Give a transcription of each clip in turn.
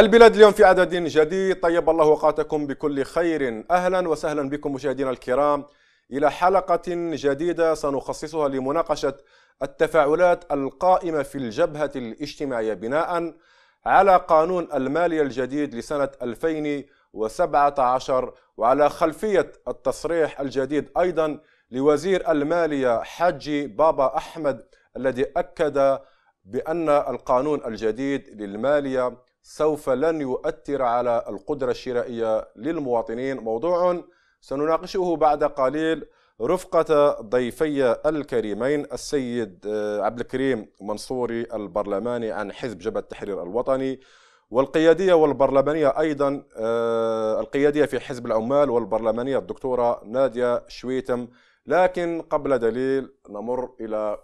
البلاد اليوم في عدد جديد طيب الله اوقاتكم بكل خير اهلا وسهلا بكم مشاهدينا الكرام الى حلقه جديده سنخصصها لمناقشه التفاعلات القائمه في الجبهه الاجتماعيه بناء على قانون الماليه الجديد لسنه 2017 وعلى خلفيه التصريح الجديد ايضا لوزير الماليه حجي بابا احمد الذي اكد بان القانون الجديد للماليه سوف لن يؤثر على القدرة الشرائية للمواطنين موضوع سنناقشه بعد قليل رفقة ضيفي الكريمين السيد آه، عبد الكريم منصوري البرلماني عن حزب جبهة التحرير الوطني والقيادية والبرلمانية أيضا آه، القيادية في حزب العمال والبرلمانية الدكتورة نادية شويتم لكن قبل دليل نمر إلى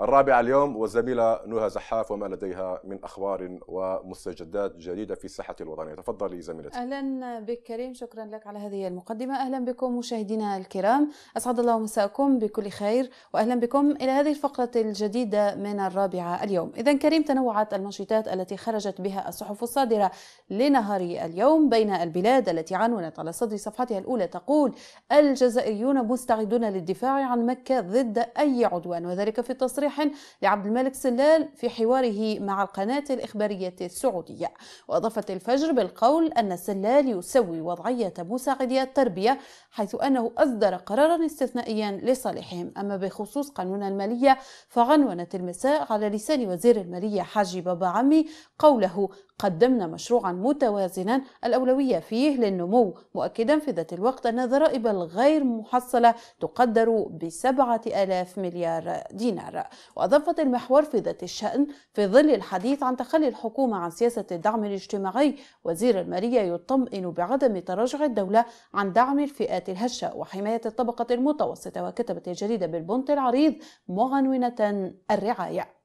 الرابعة اليوم والزميلة نهى زحاف وما لديها من أخبار ومستجدات جديدة في الساحة الوطنية تفضلي زميلتي أهلا بك كريم شكرا لك على هذه المقدمة أهلا بكم مشاهدينا الكرام أسعد الله مساءكم بكل خير وأهلا بكم إلى هذه الفقرة الجديدة من الرابعة اليوم إذا كريم تنوعت المنشطات التي خرجت بها الصحف الصادرة لنهار اليوم بين البلاد التي عنونت على صدر صفحتها الأولى تقول الجزائريون مستعدون للدفاع عن مكة ضد أي عدوان وذلك في التصريح صريح لعبد الملك سلال في حواره مع القناة الإخبارية السعودية وأضافت الفجر بالقول أن سلال يسوي وضعية مساعدي التربية حيث أنه أصدر قرارا استثنائيا لصالحهم أما بخصوص قانون المالية فعنونت المساء على لسان وزير المالية حاجي بابا عمي قوله قدمنا مشروعا متوازنا الأولوية فيه للنمو مؤكدا في ذات الوقت أن الضرائب الغير محصلة تقدر بسبعة آلاف مليار دينار وأضافت المحور في ذات الشأن في ظل الحديث عن تخلي الحكومة عن سياسة الدعم الاجتماعي وزير المالية يطمئن بعدم تراجع الدولة عن دعم الفئات الهشة وحماية الطبقة المتوسطة وكتبت الجريدة بالبنط العريض معنونة الرعاية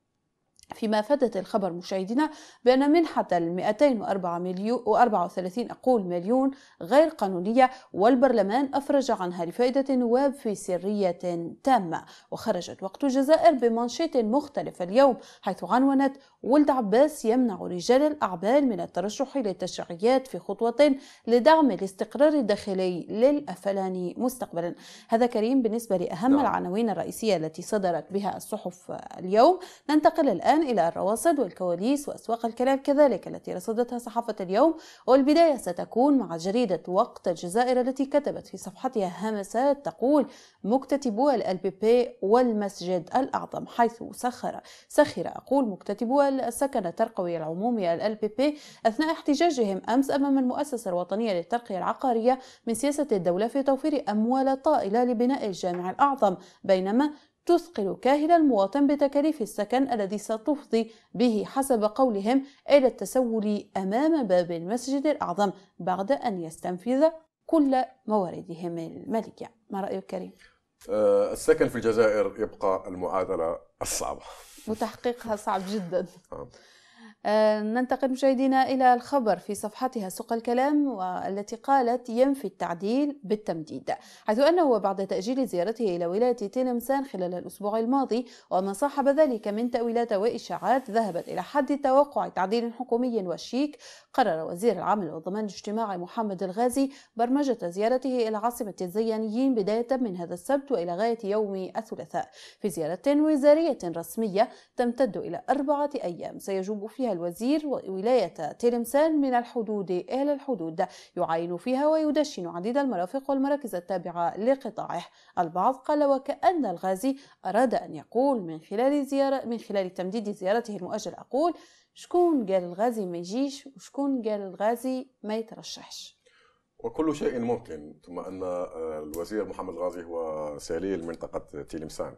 فيما فادت الخبر مشاهدينا بأن منحة ال 204 مليون و34 أقول مليون غير قانونية والبرلمان أفرج عنها لفائدة النواب في سرية تامة وخرجت وقت الجزائر بمنشط مختلف اليوم حيث عنونت ولد عباس يمنع رجال الأعمال من الترشح للتشريعيات في خطوة لدعم الاستقرار الداخلي للأفلاني مستقبلا هذا كريم بالنسبة لأهم نعم. العناوين الرئيسية التي صدرت بها الصحف اليوم ننتقل الآن إلى الرواسد والكواليس وأسواق الكلام كذلك التي رصدتها صحافة اليوم والبداية ستكون مع جريدة وقت الجزائر التي كتبت في صفحتها همسات تقول مكتتبو ال بي والمسجد الأعظم حيث سخر سخر أقول مكتتبو السكن الترقوي العمومي بي بي أثناء احتجاجهم أمس أمام المؤسسة الوطنية للترقية العقارية من سياسة الدولة في توفير أموال طائلة لبناء الجامع الأعظم بينما تثقل كاهل المواطن بتكاليف السكن الذي ستفضي به حسب قولهم إلى التسول أمام باب المسجد الأعظم بعد أن يستنفذ كل مواردهم المالية ما رأيك كريم؟ أه السكن في الجزائر يبقى المعادلة الصعبة وتحقيقها صعب جدا آه. آه، ننتقل مشاهدينا إلى الخبر في صفحتها سوق الكلام والتي قالت ينفي التعديل بالتمديد حيث أنه بعد تأجيل زيارته إلى ولاية تلمسان خلال الأسبوع الماضي وما صاحب ذلك من تأويلات وإشاعات ذهبت إلى حد توقع تعديل حكومي وشيك قرر وزير العمل والضمان الاجتماعي محمد الغازي برمجة زيارته إلى عاصمة الزيانيين بداية من هذا السبت وإلى غاية يوم الثلاثاء في زيارة وزارية رسمية تمتد إلى أربعة أيام سيجوب فيها الوزير ولاية تلمسان من الحدود إلى الحدود يعاين فيها ويدشن عديد المرافق والمراكز التابعة لقطاعه البعض قال وكأن الغازي أراد أن يقول من خلال زيارة من خلال تمديد زيارته المؤجل أقول شكون قال الغازي ما يجيش وشكون قال الغازي ما يترشحش وكل شيء ممكن ثم ان آه، الوزير محمد الغازي هو سليل منطقه تلمسان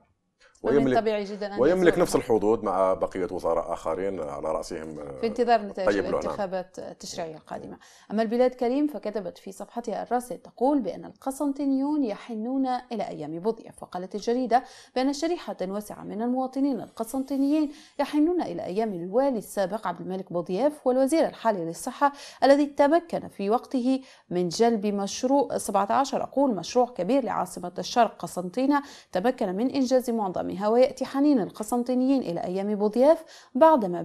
ويملك طبيعي جدا ويملك نفس الحظوظ مع بقيه وزراء اخرين على راسهم آه، في انتظار نتائج طيب الانتخابات التشريعيه القادمه اما البلاد كريم فكتبت في صفحتها الراسي تقول بان القسنطينيون يحنون الى ايام بوذيف وقالت الجريده بان شريحه واسعه من المواطنين القسنطينيين يحنون الى ايام الوالي السابق عبد الملك بوضياف والوزير الحالي للصحه الذي تمكن في وقته من جلب مشروع 17 اقول مشروع كبير لعاصمه الشرق قسنطينه تمكن من انجاز معظمه قسمها ويأتي حنين القسنطينيين إلى أيام بوضياف بعدما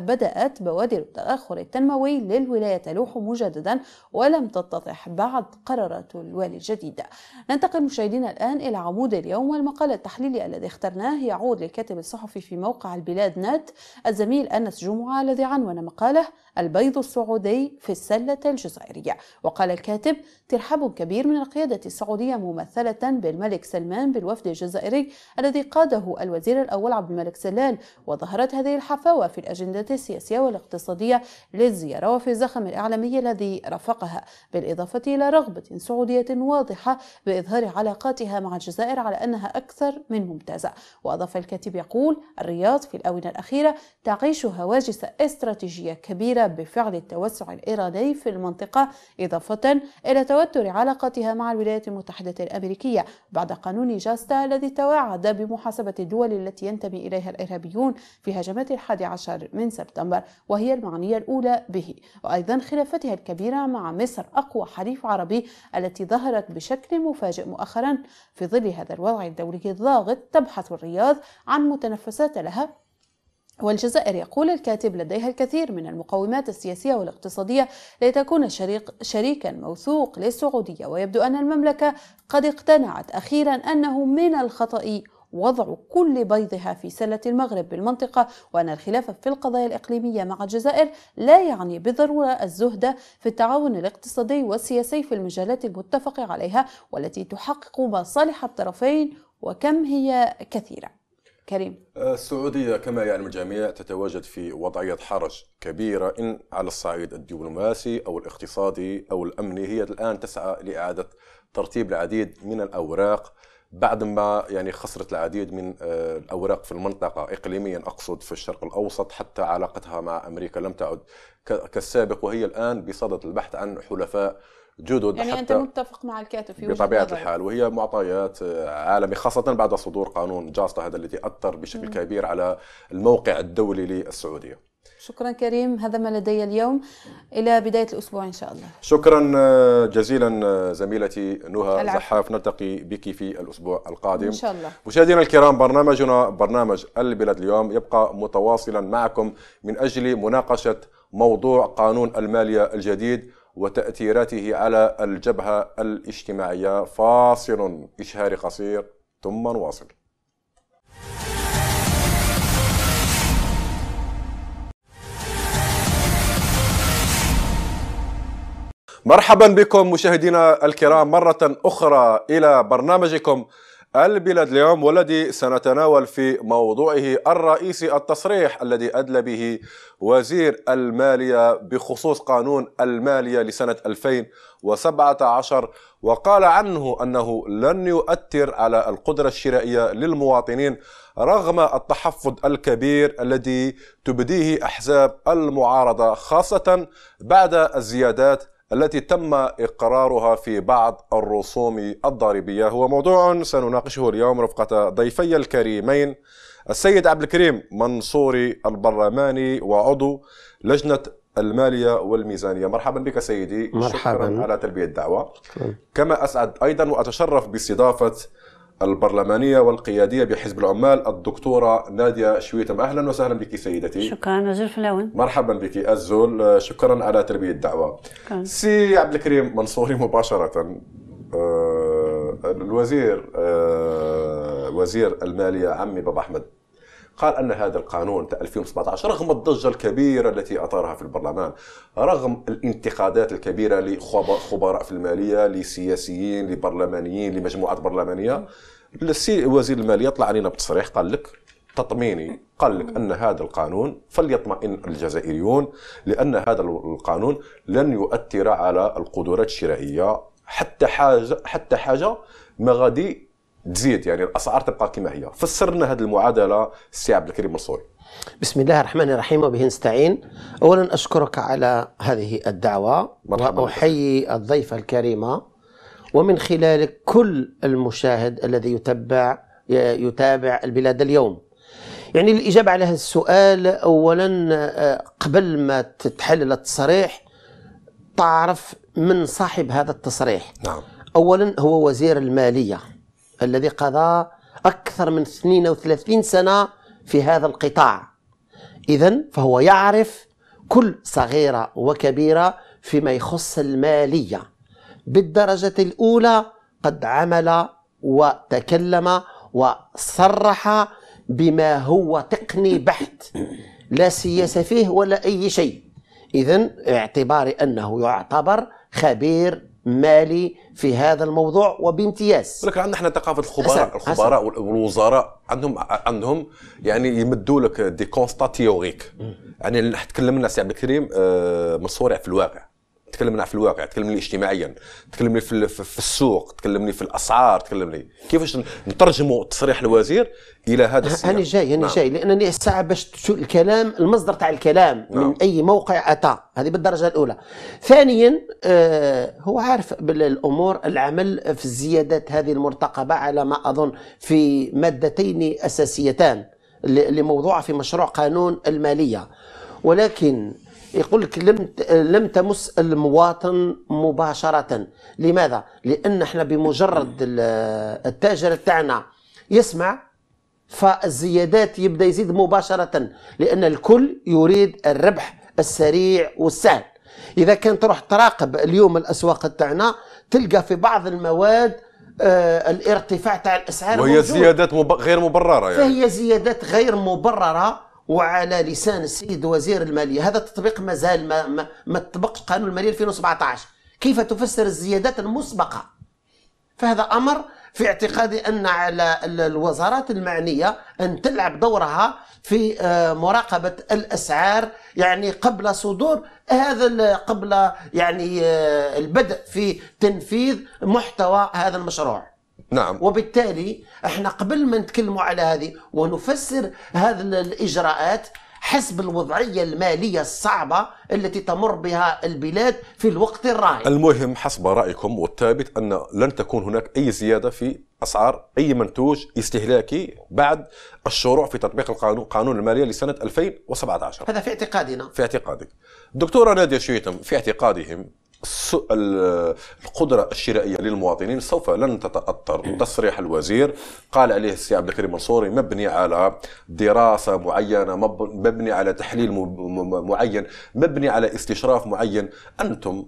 بدأت بوادر التأخر التنموي للولاية تلوح مجددا ولم تتضح بعد قرارات الوالي الجديدة ننتقل مشاهدينا الآن إلى عمود اليوم والمقال التحليلي الذي اخترناه يعود للكاتب الصحفي في موقع البلاد نت الزميل أنس جمعة الذي عنون مقاله البيض السعودي في السلة الجزائرية وقال الكاتب ترحاب كبير من القيادة السعودية ممثلة بالملك سلمان بالوفد الجزائري الذي قاده الوزير الأول عبد الملك سلال وظهرت هذه الحفاوة في الأجندة السياسية والاقتصادية للزيارة وفي الزخم الإعلامي الذي رافقها بالإضافة إلى رغبة سعودية واضحة بإظهار علاقاتها مع الجزائر على أنها أكثر من ممتازة وأضاف الكاتب يقول الرياض في الآونة الأخيرة تعيش هواجس استراتيجية كبيرة بفعل التوسع الإرادي في المنطقة إضافة إلى توتر علاقتها مع الولايات المتحدة الأمريكية بعد قانون جاستا الذي توعد بمحاسبة الدول التي ينتمي إليها الإرهابيون في هجمات الحادي عشر من سبتمبر وهي المعنية الأولى به وأيضا خلافتها الكبيرة مع مصر أقوى حليف عربي التي ظهرت بشكل مفاجئ مؤخرا في ظل هذا الوضع الدولي الضاغط تبحث الرياض عن متنفسات لها والجزائر يقول الكاتب لديها الكثير من المقومات السياسية والاقتصادية لتكون شريك شريكا موثوق للسعودية ويبدو أن المملكة قد اقتنعت أخيرا أنه من الخطأ وضع كل بيضها في سلة المغرب بالمنطقة وأن الخلاف في القضايا الإقليمية مع الجزائر لا يعني بالضرورة الزهد في التعاون الاقتصادي والسياسي في المجالات المتفق عليها والتي تحقق مصالح الطرفين وكم هي كثيره كريم السعودية كما يعلم الجميع تتواجد في وضعية حرج كبيرة إن على الصعيد الدبلوماسي أو الاقتصادي أو الأمني هي الآن تسعى لإعادة ترتيب العديد من الأوراق بعدما يعني خسرت العديد من آه، الاوراق في المنطقه اقليميا اقصد في الشرق الاوسط حتى علاقتها مع امريكا لم تعد كالسابق وهي الان بصدد البحث عن حلفاء جدد يعني حتى انت متفق مع الكاتب في بطبيعه الحال وهي معطيات آه، عالمي خاصه بعد صدور قانون جاستا هذا الذي اثر بشكل كبير على الموقع الدولي للسعوديه شكرا كريم هذا ما لدي اليوم الى بدايه الاسبوع ان شاء الله شكرا آه، جزيلا آه، زميلتي نهى زحاف نلتقي بك في الاسبوع القادم ان شاء الله مشاهدينا الكرام برنامجنا برنامج البلاد اليوم يبقى متواصلا معكم من اجل مناقشه موضوع قانون الماليه الجديد وتأثيراته على الجبهة الاجتماعية فاصل إشهار قصير ثم نواصل مرحبا بكم مشاهدينا الكرام مرة أخرى إلى برنامجكم البلاد اليوم والذي سنتناول في موضوعه الرئيسي التصريح الذي أدلى به وزير المالية بخصوص قانون المالية لسنة 2017 وقال عنه أنه لن يؤثر على القدرة الشرائية للمواطنين رغم التحفظ الكبير الذي تبديه أحزاب المعارضة خاصة بعد الزيادات التي تم إقرارها في بعض الرسوم الضريبية هو موضوع سنناقشه اليوم رفقة ضيفي الكريمين السيد عبد الكريم منصوري البرلماني وعضو لجنة المالية والميزانية مرحبا بك سيدي مرحبا شكرا على تلبية الدعوة كما أسعد أيضا وأتشرف باستضافة البرلمانية والقيادية بحزب العمال الدكتورة نادية شويتم أهلا وسهلا بك سيدتي شكرا أزول فلاون مرحبا بك أزول شكرا على تلبية الدعوة شكرا. سي عبد الكريم منصوري مباشرة آه، الوزير آه، وزير المالية عمي بابا أحمد قال أن هذا القانون 2017 رغم الضجة الكبيرة التي أثارها في البرلمان رغم الانتقادات الكبيرة لخبراء في المالية لسياسيين لبرلمانيين لمجموعة برلمانية السي وزير المالية طلع علينا بتصريح قال لك تطميني قال لك ان هذا القانون فليطمئن الجزائريون لان هذا القانون لن يؤثر على القدرات الشرائيه حتى حاجه حتى حاجه ما غادي تزيد يعني الاسعار تبقى كما هي فسر لنا هذه المعادله السي عبد الكريم منصوري بسم الله الرحمن الرحيم وبه نستعين اولا اشكرك على هذه الدعوه مرحبا واحيي الضيفه الكريمه ومن خلالك كل المشاهد الذي يتبع يتابع البلاد اليوم يعني الإجابة على هذا السؤال أولا آه، قبل ما تتحلل التصريح تعرف من صاحب هذا التصريح نعم. أولا هو وزير المالية الذي قضى أكثر من 32 سنة في هذا القطاع إذا فهو يعرف كل صغيرة وكبيرة فيما يخص المالية بالدرجة الأولى قد عمل وتكلم وصرح بما هو تقني بحت لا سياسة فيه ولا أي شيء إذا اعتبار أنه يعتبر خبير مالي في هذا الموضوع وبامتياز ولكن عندنا احنا ثقافه الخبراء أسأل. الخبراء أسأل. والوزراء عندهم عندهم يعني يمدوا لك دي كونستا تيوريك يعني تكلمنا سي عبد الكريم آه، مصورع في الواقع تكلمنا في الواقع تكلمني اجتماعيا تكلمني في, في السوق تكلمني في الاسعار تكلمني كيفاش نترجموا تصريح الوزير الى هذا السياق انا جاي انا نعم. جاي لانني الساعه باش تشوف الكلام المصدر تاع الكلام نعم. من اي موقع اتى هذه بالدرجه الاولى ثانيا آه هو عارف بالامور العمل في الزيادات هذه المرتقبه على ما اظن في مادتين اساسيتان اللي موضوعه في مشروع قانون الماليه ولكن يقول لك لم لم تمس المواطن مباشره لماذا لان احنا بمجرد التاجر تاعنا يسمع فالزيادات يبدا يزيد مباشره لان الكل يريد الربح السريع والسهل اذا كان تروح تراقب اليوم الاسواق تاعنا تلقى في بعض المواد آه الارتفاع تاع الاسعار وهي موجود. زيادات مب... غير مبرره يعني فهي زيادات غير مبرره وعلى لسان السيد وزير الماليه هذا التطبيق مازال ما ما, ما تطبقش قانون الماليه 2017 كيف تفسر الزيادات المسبقه فهذا امر في اعتقادي ان على الوزارات المعنيه ان تلعب دورها في آه، مراقبه الاسعار يعني قبل صدور هذا قبل يعني آه، البدء في تنفيذ محتوى هذا المشروع نعم وبالتالي احنا قبل ما نتكلموا على هذه ونفسر هذه الاجراءات حسب الوضعيه الماليه الصعبه التي تمر بها البلاد في الوقت الراهن. المهم حسب رايكم والثابت ان لن تكون هناك اي زياده في اسعار اي منتوج استهلاكي بعد الشروع في تطبيق القانون قانون الماليه لسنه 2017. هذا في اعتقادنا. في اعتقادك. دكتوره ناديه شويتم في اعتقادهم القدرة الشرائية للمواطنين سوف لن تتأثر إيه. تصريح الوزير قال عليه السي عبد الكريم منصوري مبني على دراسة معينة مبني على تحليل معين مبني على استشراف معين أنتم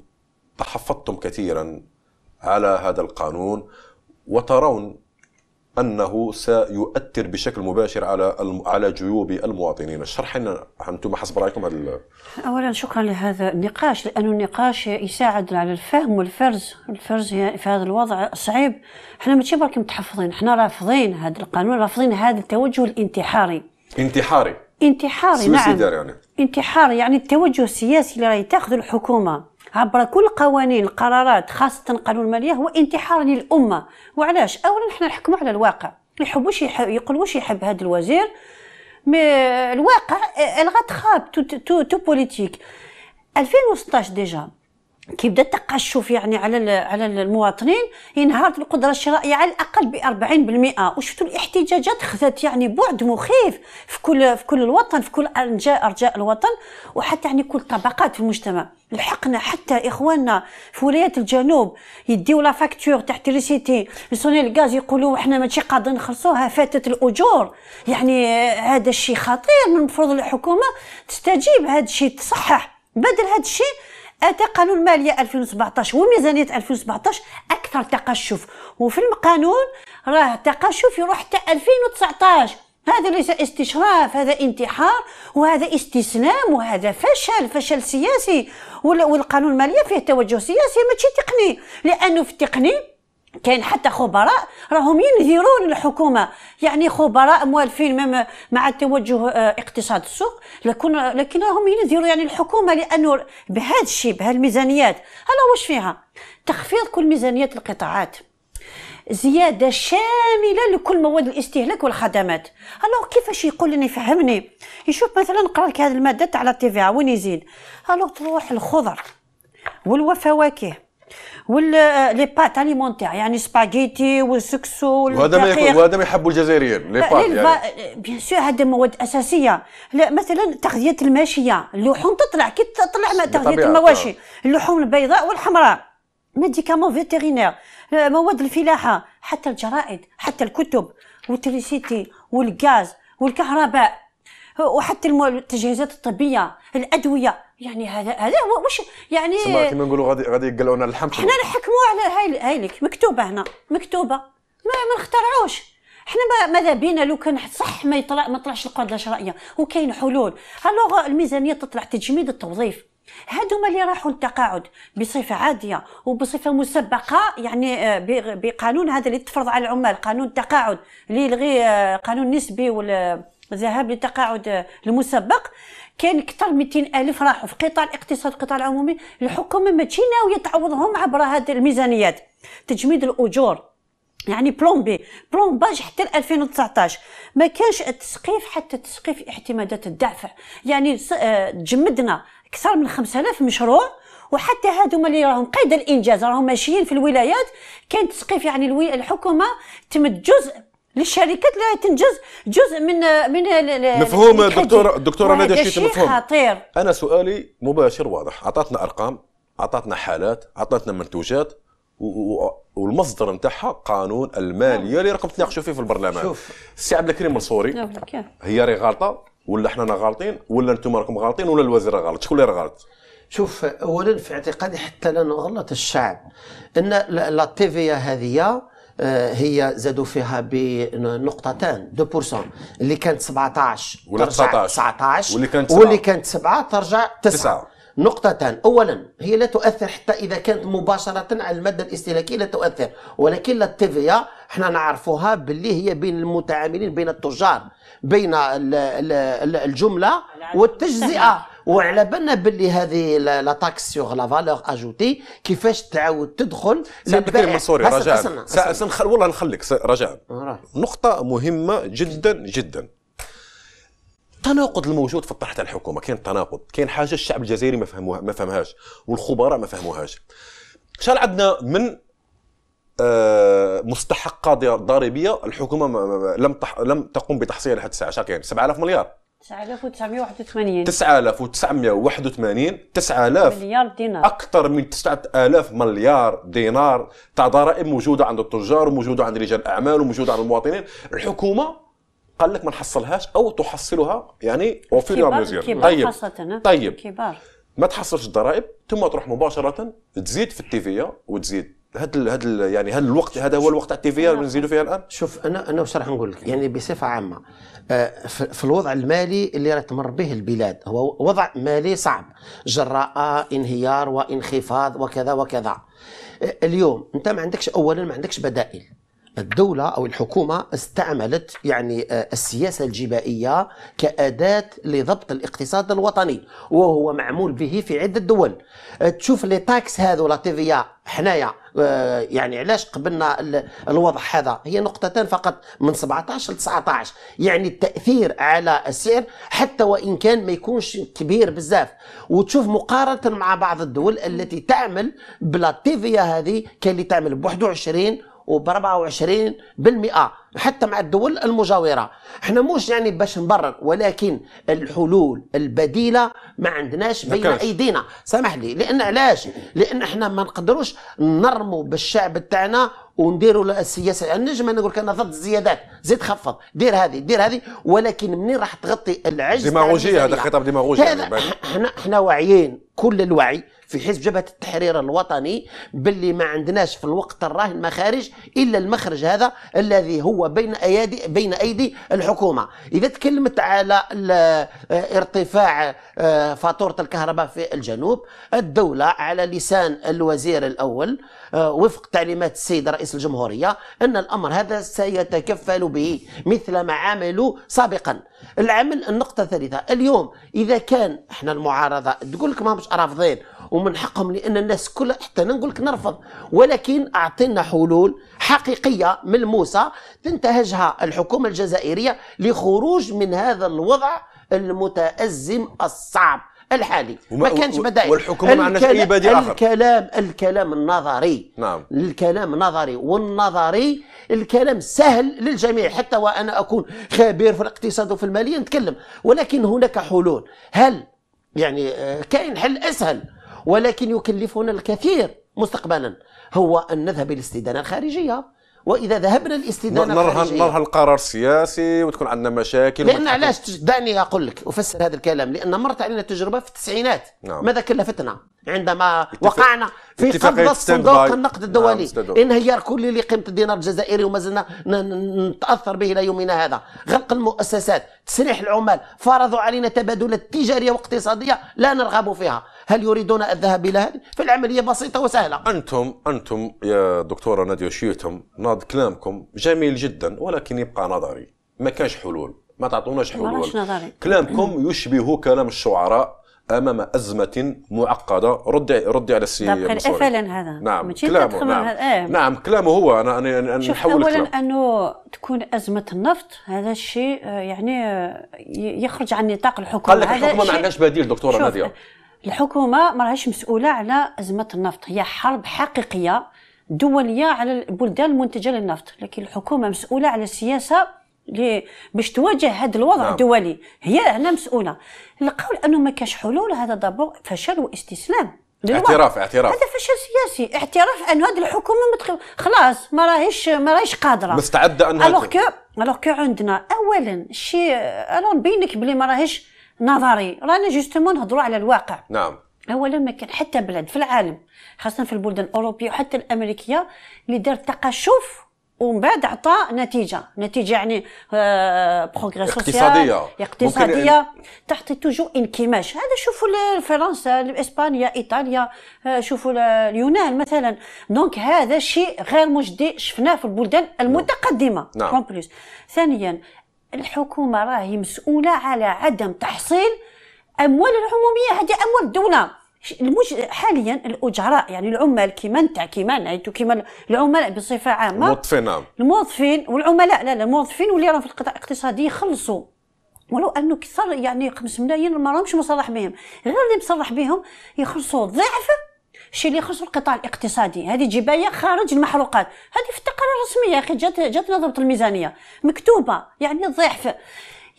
تحفظتم كثيرا على هذا القانون وترون انه سيؤثر بشكل مباشر على على جيوب المواطنين الشرح لنا انتم حسب رايكم هذا اولا شكرا لهذا النقاش لانه النقاش يساعد على الفهم والفرز الفرز في هذا الوضع صعيب احنا ماشي برك متحفظين احنا رافضين هذا القانون رافضين هذا التوجه الانتحاري انتحاري انتحاري نعم يعني. انتحاري يعني التوجه السياسي اللي راهي تاخذ الحكومه عبر كل قوانين القرارات خاصة القانون المالية هو انتحار للأمة وعلاش أولا نحن نحكم على الواقع يحبوش يحب واش يحب هذا الوزير مي الواقع الغات خاب تو, تو, تو بوليتيك 2016 ديجا كي التقشف يعني على على المواطنين انهارت القدره الشرائيه على الاقل ب 40% وشفتوا الاحتجاجات خذت يعني بعد مخيف في كل في كل الوطن في كل ارجاء ارجاء الوطن وحتى يعني كل طبقات في المجتمع لحقنا حتى اخواننا في ولايات الجنوب يديو لا فاكتور تاع تريسيتي يصوني الغاز يقولوا احنا ماشي قادرين نخلصوها فاتت الاجور يعني هذا الشيء خطير من المفروض الحكومه تستجيب هذا الشيء تصحح بدل هذا الشيء أتى قانون المالية 2017 وميزانية 2017 أكثر تقشف وفي القانون راه تقشف يروح حتى 2019 هذا ليس استشراف هذا انتحار وهذا استسلام وهذا فشل فشل سياسي والقانون المالية فيه توجه سياسي ماشي تقني لأنه في التقني كاين حتى خبراء راهم ينذرون الحكومه يعني خبراء موالفين مع التوجه آه، اقتصاد السوق لكن لكن راهم ينذروا يعني الحكومه لانه بهذا الشيء بهالميزانيات هلا واش فيها تخفيض كل ميزانيات القطاعات زيادة شاملة لكل مواد الاستهلاك والخدمات الو كيفاش يقول لي فهمني يشوف مثلا نقرا لك هذه المادة تاع لا تي وين يزيد الو تروح الخضر والفواكه لي بات اليمونتير يعني سباغيتي والسكسو وهذا ما وهذا ما يحبوا الجزائريين لي بات يعني بيان سور هذا مواد اساسيه لا مثلا تغذيه الماشيه اللحوم تطلع كي تطلع تغذيه المواشي آه. اللحوم البيضاء والحمراء ميديكامون فيتيرينير آه، مواد الفلاحه حتى الجرائد حتى الكتب والتريسيتي والغاز والكهرباء وحتى التجهيزات الطبيه الادويه يعني هذا هذا هو واش يعني كما نقولوا غادي غادي يقلعونا اللحم حنا نحكموا على هاي هايلك مكتوبه هنا مكتوبه ما ما نخترعوش حنا ماذا بينا لو كان صح ما يطلع ما طلعش القاعده رأيه وكاين حلول الوغ الميزانيه تطلع تجميد التوظيف هادوما اللي راحوا للتقاعد بصفه عاديه وبصفه مسبقه يعني آه، بقانون هذا اللي تفرض على العمال قانون التقاعد اللي يلغي آه، قانون نسبي ولا ذهاب للتقاعد المسبق كان اكثر من 200 الف راحوا في قطاع الاقتصاد القطاع العمومي الحكومه ماشي ناويه تعوضهم عبر هذه الميزانيات تجميد الاجور يعني بلومبي بلومباج حتى 2019 ما كانش التسقيف حتى تسقيف احتمالات الدفع يعني آه، جمدنا اكثر من 5000 مشروع وحتى هادو اللي راهم قيد الانجاز راهم ماشيين في الولايات كان تسقيف يعني الحكومه تمد جزء للشركات لا تنجز جزء من من مفهوم دكتوره دكتوره ناديه شيء مفهوم خطير انا سؤالي مباشر واضح عطاتنا ارقام عطاتنا حالات عطاتنا منتوجات والمصدر نتاعها قانون الماليه نعم. اللي راكم تناقشوا فيه في البرلمان شوف السي عبد الكريم المنصوري نعم، هي راهي غالطه ولا احنا غالطين ولا انتم راكم غالطين ولا الوزير غلط شكون اللي غلط شوف اولا في اعتقادي حتى لا غلط الشعب ان لا تي في هذه آه، هي زادوا فيها بنقطتان 2% اللي كانت 17 ولا 19, 19 واللي كانت 7 واللي كانت 7 ترجع 9 نقطتان اولا هي لا تؤثر حتى اذا كانت مباشره على الماده الاستهلاكيه لا تؤثر ولكن التيفيا احنا إيه، نعرفوها باللي هي بين المتعاملين بين التجار بين الجمله والتجزئه وعلى بالنا باللي هذه لا تاكس سيغ لا فالور اجوتي كيفاش تعاود تدخل سيدي منصوري رجاء سنخل والله نخليك رجاء نقطة مهمة جدا جدا التناقض الموجود في تاع الحكومة كاين تناقض كاين حاجة الشعب الجزائري ما فهموها ما فهمهاش والخبراء ما فهموهاش شحال عندنا من آه، مستحقات ضريبيه الحكومه لم لم تقوم بتحصيلها حتى الساعه شحال كاين 7000 مليار 9981 9981 9000 مليار دينار اكثر من 9000 مليار دينار تاع ضرائب موجوده عند التجار وموجوده عند رجال الاعمال وموجوده عند المواطنين الحكومه قال لك ما نحصلهاش او تحصلها يعني كبار, مزير طيب كبار. طيب كبار ما تحصلش الضرائب ثم تروح مباشره تزيد في التيفيا وتزيد هاد الـ هاد الـ يعني هاد الوقت هذا هو الوقت تاع التي في نزيدوا فيها الان؟ شوف انا انا واش راح نقول لك يعني بصفه عامه آه، في الوضع المالي اللي راه تمر به البلاد هو وضع مالي صعب جراء انهيار وانخفاض وكذا وكذا آه، اليوم انت ما عندكش اولا ما عندكش بدائل الدولة أو الحكومة استعملت يعني آه، السياسة الجبائية كأداة لضبط الاقتصاد الوطني وهو معمول به في عدة دول آه، تشوف لي تاكس هذو لا تيفيا حنايا آه، يعني علاش قبلنا الوضع هذا هي نقطتان فقط من 17 ل 19 يعني التاثير على السعر حتى وان كان ما يكونش كبير بزاف وتشوف مقارنه مع بعض الدول التي تعمل بلا تيفيا هذه كان اللي تعمل ب 21 وب 24 حتى مع الدول المجاوره احنا مش يعني باش نبرر ولكن الحلول البديله ما عندناش بين ايدينا سامح لي لان علاش لان احنا ما نقدروش نرموا بالشعب تاعنا ونديروا السياسه يعني نجم انا نقول لك انا ضد الزيادات زيد خفض دير هذه دير هذه ولكن منين راح تغطي العجز ديماغوجيه هذا خطاب ديماغوجي يعني احنا احنا واعيين كل الوعي في حزب جبهه التحرير الوطني باللي ما عندناش في الوقت الراهن مخارج الا المخرج هذا الذي هو بين ايادي بين ايدي الحكومه اذا تكلمت على آه، ارتفاع آه، فاتوره الكهرباء في الجنوب الدوله على لسان الوزير الاول آه، وفق تعليمات السيد رئيس الجمهوريه ان الامر هذا سيتكفل به مثل ما عملوا سابقا العمل النقطه الثالثه اليوم اذا كان احنا المعارضه تقول لك ما مش رافضين ومن حقهم لان الناس كلها حتى انا نقول لك نرفض ولكن اعطينا حلول حقيقيه ملموسه تنتهجها الحكومه الجزائريه لخروج من هذا الوضع المتازم الصعب الحالي ما كانش بدائل والحكومه ما عندهاش اي بديل اخر الكلام الكلام النظري نعم الكلام النظري والنظري الكلام سهل للجميع حتى وانا اكون خبير في الاقتصاد وفي الماليه نتكلم ولكن هناك حلول هل يعني آه، كاين حل اسهل ولكن يكلفنا الكثير مستقبلا هو أن نذهب الاستدانة الخارجية واذا ذهبنا للاستدانه الخارجيه نرهن نرهن القرار السياسي وتكون عندنا مشاكل لان علاش دعني اقول لك افسر هذا الكلام لان مرت علينا تجربه في التسعينات نعم. ماذا كلفتنا عندما اتفق... وقعنا في قبضه صندوق النقد نعم، الدولي نعم انهيار اللي لقيمه الدينار الجزائري وما زلنا نتاثر به الى يومنا هذا غلق المؤسسات تسريح العمال فرضوا علينا تبادلات تجاريه واقتصاديه لا نرغب فيها هل يريدون الذهاب إلى هذه فالعملية بسيطة وسهلة أنتم أنتم يا دكتورة نادية شيتم ناض كلامكم جميل جدا ولكن يبقى نظري ما كانش حلول ما تعطوناش حلول كلامكم يشبه كلام الشعراء امام ازمه معقده رد رد على السي افلا هذا نعم كلامه نعم. آه. نعم كلامه هو انا انا, أنا شوف نحول اولا الكلام. انه تكون ازمه النفط هذا الشيء آه، يعني آه، يخرج عن نطاق الحكومه قال لك الحكومه ما عندهاش بديل دكتوره ناديه آه، الحكومه ما راهيش مسؤوله على ازمه النفط هي حرب حقيقيه دوليه على البلدان المنتجه للنفط لكن الحكومه مسؤوله على السياسه باش تواجه هذا الوضع نعم. الدولي هي هنا مسؤوله القول انه ما كاش حلول هذا دابور فشل واستسلام اعتراف اعتراف هذا فشل سياسي اعتراف ان هذه الحكومه متخ... خلاص ما راهيش ما راهيش قادره مستعده انها الوغ كو الوغ كو عندنا اولا شي الون بينك بلي ما راهيش نظري رانا جوستومون نهضروا على الواقع نعم اولا ما كان حتى بلد في العالم خاصه في البلدان الاوروبيه وحتى الامريكيه اللي دار تقشف ومن بعد عطى نتيجه نتيجه يعني بروغريس آه، اقتصاديه اقتصاديه تعطي توجو انكماش هذا شوفوا فرنسا اسبانيا ايطاليا آه، شوفوا اليونان مثلا دونك هذا شيء غير مجدي شفناه في البلدان نعم. المتقدمه نعم. ثانيا الحكومه راهي مسؤوله على عدم تحصيل اموال العموميه هذه اموال الدوله المج... حاليا الاجراء يعني العمال كيما انت كيما نعيتو كيما العملاء بصفه عامه الموظفين نعم الموظفين والعملاء لا لا الموظفين واللي راهم في القطاع الاقتصادي يخلصوا ولو انه كثر يعني 5 ملايين ما راهمش مصرح بهم غير اللي مصرح بهم يخلصوا ضعف الشيء اللي يخص القطاع الاقتصادي هذه جبايه خارج المحروقات هذه في التقارير الرسميه يا اخي جات جات نظره الميزانيه مكتوبه يعني ضعف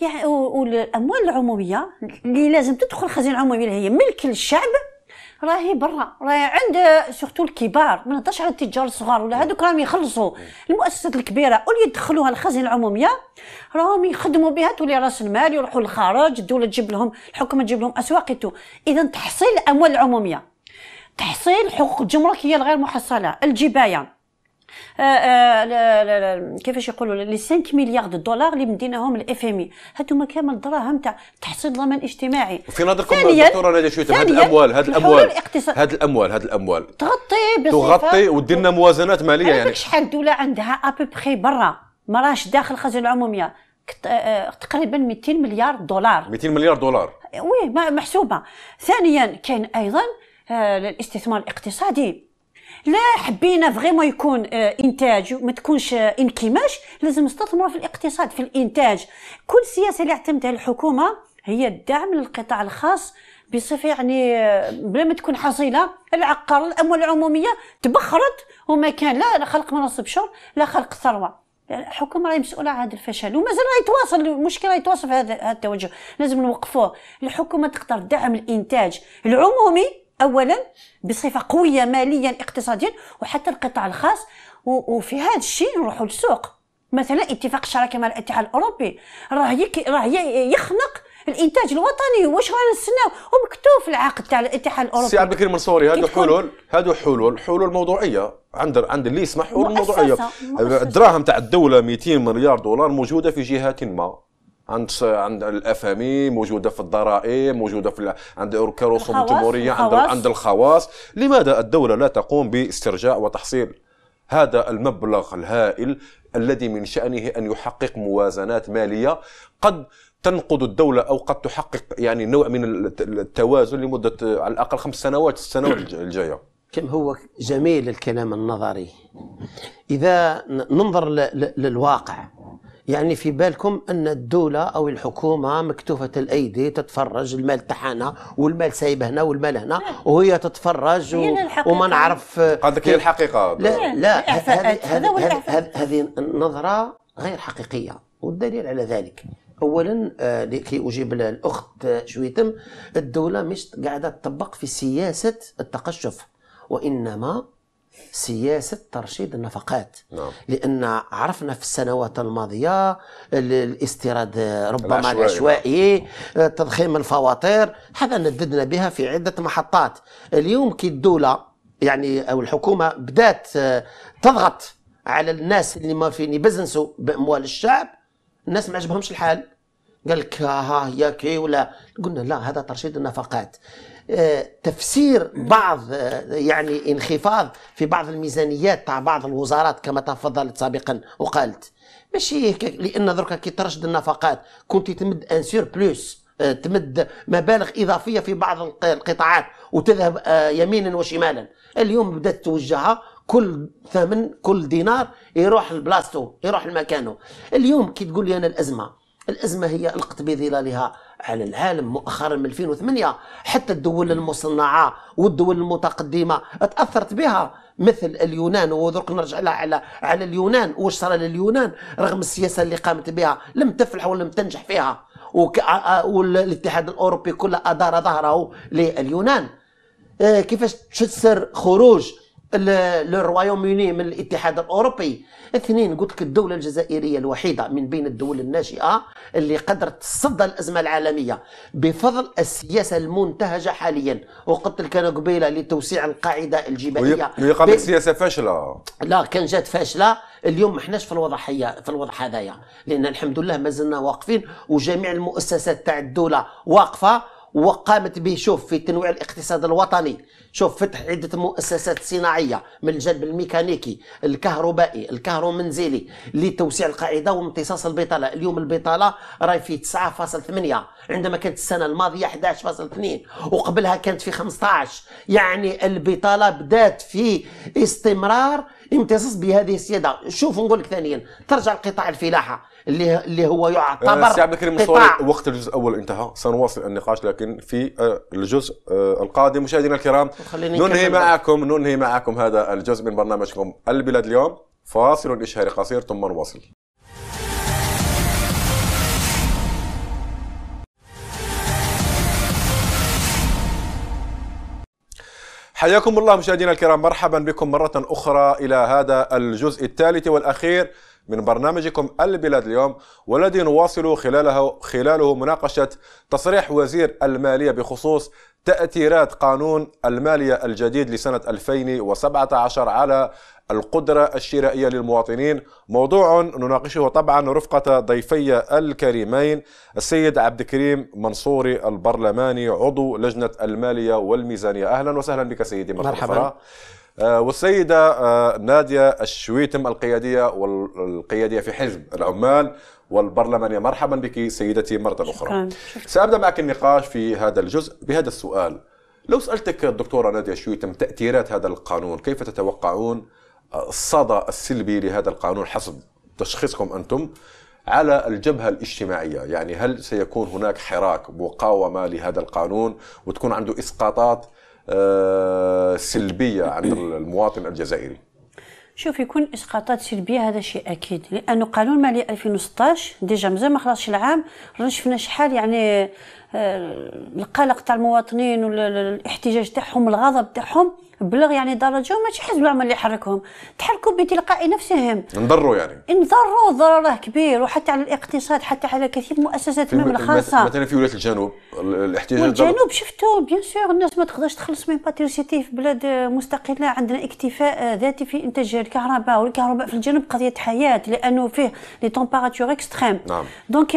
يعني والاموال العموميه اللي لازم تدخل الخزينه العموميه اللي هي ملك الشعب راهي برا راهي عند سورتو الكبار ما نهضرش على التجار الصغار ولا هذوك راهم يخلصوا المؤسسات الكبيره اللي يدخلوها الخزينه العموميه راهم يخدموا بها تولي راس المال يروحوا للخارج الدوله تجيب لهم الحكومه تجيب لهم اسواق اذا تحصيل الاموال العموميه تحصيل حقوق الجمركيه الغير محصله الجبايه آه، آه، كيفاش يقولوا لي 5 مليار دولار اللي مديناهم الاف ام اي هادو كامل دراهم تاع تحصيل ضمان اجتماعي في نظركم دكتوره نادي شويه هاد الاموال هاد الاموال هاد الاموال هاد الاموال تغطي بصفه تغطي ودير لنا موازنات ماليه يعني شحال دوله عندها ابوبخي برا مراش داخل الخزينه العموميه آه، تقريبا 200 مليار دولار 200 مليار دولار وي محسوبه ثانيا كاين ايضا آه، للاستثمار الاقتصادي لا حبينا فريمون يكون آه، انتاج وما تكونش آه، انكماش لازم نستثمروا في الاقتصاد في الانتاج كل سياسه اللي اعتمدها الحكومه هي الدعم للقطاع الخاص بصفه يعني بلا ما تكون حصيله العقار الاموال العموميه تبخرت وما كان لا خلق مناصب شر لا خلق ثروه الحكومه راهي مسؤوله عن هذا الفشل ومازال راهي يتواصل المشكل راهي يتواصل في هذا التوجه لازم نوقفوه الحكومه تقدر دعم الانتاج العمومي اولا بصفه قويه ماليا اقتصاديا وحتى القطاع الخاص وفي هذا الشيء نروحوا للسوق مثلا اتفاق الشراكه مع الاتحاد الاوروبي راه راه يخنق الانتاج الوطني واش راه نستناو ومكتوب في العقد تاع الاتحاد الاوروبي سي عبد الكريم المنصوري هادو حلول هادو حلول حلول موضوعيه عند عند اللي يسمح حلول موضوعيه الدراهم تاع الدوله 200 مليار دولار موجوده في جهه ما عند عند الافامي موجوده في الضرائب موجوده في عند رؤوسهم الجمهوريه عند عند الخواص لماذا الدوله لا تقوم باسترجاع وتحصيل هذا المبلغ الهائل الذي من شأنه أن يحقق موازنات مالية قد تنقض الدولة أو قد تحقق يعني نوع من التوازن لمدة على الأقل خمس سنوات السنوات الجاية كم هو جميل الكلام النظري إذا ننظر للواقع يعني في بالكم ان الدوله او الحكومه مكتوفه الايدي تتفرج المال تحانا والمال سايب هنا والمال هنا وهي تتفرج و... وما نعرف قصدك هي الحقيقه لا لا هذه هذه نظره غير حقيقيه والدليل على ذلك اولا آه، لكي اجيب الاخت شويتم الدوله مش قاعده تطبق في سياسه التقشف وانما سياسة ترشيد النفقات نعم. لأن عرفنا في السنوات الماضية الاستيراد ربما العشوائي تضخيم الفواتير هذا نددنا بها في عدة محطات اليوم كي الدولة يعني أو الحكومة بدأت آه، تضغط على الناس اللي ما فين يبزنسوا بأموال الشعب الناس ما عجبهمش الحال قال لك ها آه، هي كي ولا قلنا لا هذا ترشيد النفقات آه، تفسير بعض آه، يعني انخفاض في بعض الميزانيات تاع بعض الوزارات كما تفضلت سابقا وقالت ماشي لان درك كي ترشد النفقات كنت تمد ان سير بلوس آه، تمد مبالغ اضافيه في بعض القطاعات وتذهب يمينا وشمالا اليوم بدات توجهها كل ثمن كل دينار يروح لبلاصتو يروح لمكانه اليوم كي تقول لي انا الازمه الازمه هي القت بظلالها على العالم مؤخرا من 2008 حتى الدول المصنعة والدول المتقدمة تأثرت بها مثل اليونان ودرك نرجع لها على على اليونان واش صار لليونان رغم السياسة اللي قامت بها لم تفلح ولم تنجح فيها والاتحاد الأوروبي كله أدار ظهره لليونان آه، كيفاش تفسر خروج الرويوم يوني من الاتحاد الاوروبي اثنين قلت لك الدوله الجزائريه الوحيده من بين الدول الناشئه اللي قدرت تصدى الازمه العالميه بفضل السياسه المنتهجه حاليا وقلت لك انا قبيله لتوسيع القاعده الجبائيه وهي قال سياسه فاشله لا كان جات فاشله اليوم ما حناش في الوضع حيا في الوضع هذايا لان الحمد لله مازلنا واقفين وجميع المؤسسات تاع الدوله واقفه وقامت به شوف في تنويع الاقتصاد الوطني شوف فتح عدة مؤسسات صناعية من الجانب الميكانيكي الكهربائي الكهرومنزلي لتوسيع القاعدة وامتصاص البطالة اليوم البطالة راهي في 9.8 عندما كانت السنة الماضية 11.2 وقبلها كانت في 15 يعني البطالة بدات في استمرار امتصاص بهذه السيادة شوف نقول لك ثانيا ترجع لقطاع الفلاحة اللي اللي هو يعتبر آه، سي عبد الكريم وقت الجزء الاول انتهى سنواصل النقاش لكن في آه، الجزء آه، القادم مشاهدينا الكرام ننهي معكم ننهي معكم هذا الجزء من برنامجكم البلاد اليوم فاصل اشهاري قصير ثم نواصل حياكم الله مشاهدينا الكرام مرحبا بكم مرة أخرى إلى هذا الجزء الثالث والأخير من برنامجكم البلاد اليوم والذي نواصل خلاله خلاله مناقشة تصريح وزير المالية بخصوص تأثيرات قانون المالية الجديد لسنة 2017 على القدرة الشرائية للمواطنين موضوع نناقشه طبعا رفقة ضيفي الكريمين السيد عبد الكريم منصوري البرلماني عضو لجنة المالية والميزانية أهلا وسهلا بك سيدي مرحبا, مرحبا. آه، والسيدة آه، نادية الشويتم القيادية والقيادية في حزب العمال والبرلمانية مرحبا بك سيدتي مرة شكرا. أخرى شكرا. سأبدأ معك النقاش في هذا الجزء بهذا السؤال لو سألتك الدكتورة نادية الشويتم تأثيرات هذا القانون كيف تتوقعون آه، الصدى السلبي لهذا القانون حسب تشخيصكم أنتم على الجبهة الاجتماعية يعني هل سيكون هناك حراك مقاومة لهذا القانون وتكون عنده إسقاطات آه، سلبيه عند المواطن الجزائري شوف يكون اسقاطات سلبيه هذا شيء اكيد لانه قانون مالي 2016 ديجا مازال ما خلصش العام رانا شفنا شحال يعني القلق تاع المواطنين والاحتجاج تاعهم الغضب تاعهم بلغ يعني درجه ماشي حزب العمل اللي يحركهم تحركوا بتلقاء نفسهم انضروا يعني انضروا ضرره كبير وحتى على الاقتصاد حتى على كثير مؤسسات المهن الخاصه مثلا في ولايه الجنوب الاحتجاج الجنوب شفتوا بيان سور الناس ما تقدرش تخلص من باتريسيتي في بلاد مستقله عندنا اكتفاء ذاتي في انتاج الكهرباء والكهرباء في الجنوب قضيه حياه لانه فيه لي تمبيراتور اكستريم نعم دونك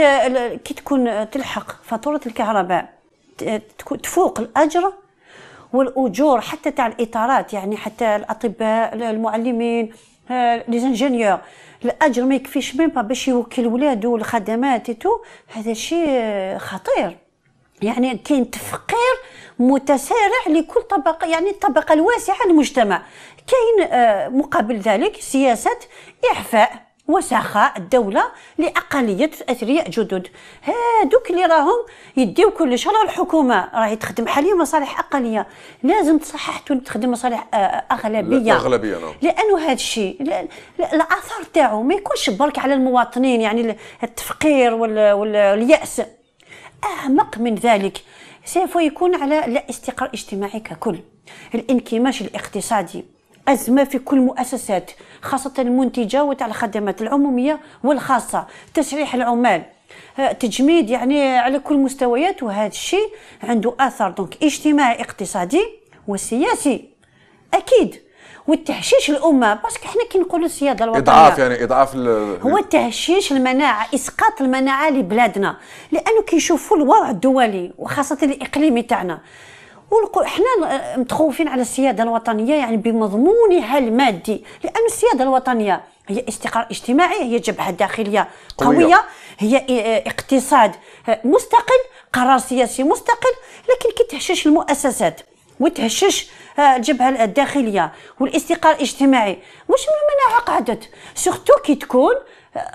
كي تكون تلحق فاتوره الكهرباء الكهرباء تفوق الاجر والاجور حتى تاع الاطارات يعني حتى الاطباء المعلمين ليزانجينيور آه، الاجر ما يكفيش ميم باش يوكل ولادو الخدمات تو هذا شيء آه، خطير يعني كاين تفقير متسارع لكل طبقه يعني الطبقه الواسعه المجتمع كاين آه، مقابل ذلك سياسه اعفاء وسخاء الدولة لأقلية أثرياء جدد هادوك اللي راهم يديو كل شهر الحكومة راهي تخدم حاليا مصالح أقلية لازم تصحح تخدم مصالح آه، أغلبية أغلبية نعم لأنه هذا الشيء الأثر تاعو ما يكونش برك على المواطنين يعني التفقير واليأس أعمق من ذلك سوف يكون على لا استقرار اجتماعي ككل الانكماش الاقتصادي أزمة في كل المؤسسات خاصة المنتجة وتاع الخدمات العمومية والخاصة تسريح العمال آه، تجميد يعني على كل مستويات وهذا الشيء عنده اثر دونك اجتماعي اقتصادي وسياسي اكيد والتهشيش الامه باسكو حنا كي نقولوا السياده الوطنيه اضعاف يعني اضعاف هو التهشيش المناعه اسقاط المناعه لبلادنا لانه كي نشوفوا الوضع الدولي وخاصه الاقليمي تاعنا ونقول حنا متخوفين على السياده الوطنيه يعني بمضمونها المادي لان السياده الوطنيه هي استقرار اجتماعي هي جبهه داخليه قويه, قوية. هي اقتصاد آه، مستقل قرار سياسي مستقل لكن كي تهشش المؤسسات وتهشش آه، الجبهه الداخليه والاستقرار الاجتماعي واش من مناعه قعدت سورتو كي تكون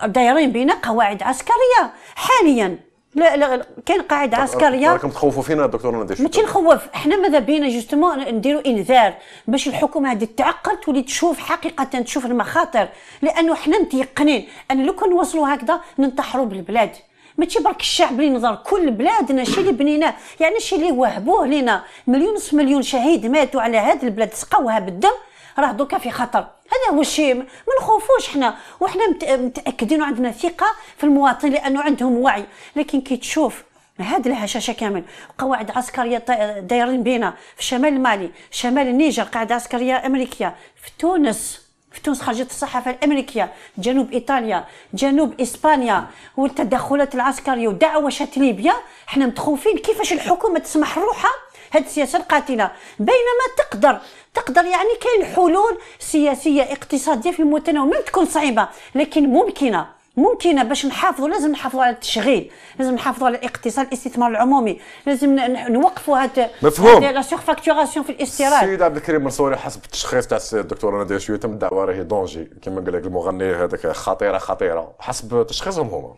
دايرين بين قواعد عسكريه حاليا لا لا كان قاعده عسكريه راكم تخوفوا فينا دكتور نديش ماشي نخوف احنا ماذا بينا جوستومون نديروا انذار باش الحكومه هذه تعقل تولي تشوف حقيقه تشوف المخاطر لانه احنا متيقنين ان لو كان وصلوا هكذا ننتحروا بالبلاد ماشي برك الشعب اللي نظر كل بلادنا شي اللي بنيناه يعني شي اللي وهبوه لنا مليون ونص مليون شهيد ماتوا على هذه البلاد سقوها بالدم راه دوكا في خطر هذا هو الشيء ما نخوفوش حنا وحنا متاكدين وعندنا ثقه في المواطن لانه عندهم وعي لكن كي تشوف هاد الهشاشه كامل قواعد عسكريه دايرين بينا في شمال المالي شمال النيجر قاعده عسكريه امريكيه في تونس في تونس خرجت الصحافه الامريكيه جنوب ايطاليا جنوب اسبانيا والتدخلات العسكريه ودعوشات ليبيا حنا متخوفين كيفاش الحكومه تسمح روحها هذه السياسه القاتله بينما تقدر تقدر يعني كاين حلول سياسيه اقتصاديه في المتناول ممكن تكون صعيبه لكن ممكنه ممكنه باش نحافظوا لازم نحافظوا على التشغيل لازم نحافظوا على الاقتصاد الاستثمار العمومي لازم نوقفوا هاد مفهوم لا فاكتوراسيون في الاستيراد السيد عبد الكريم منصوري حسب التشخيص تاع الدكتور ناديه شويه تم الدعوه راهي دونجي كما قال لك المغني هذاك خطيره خطيره حسب تشخيصهم هما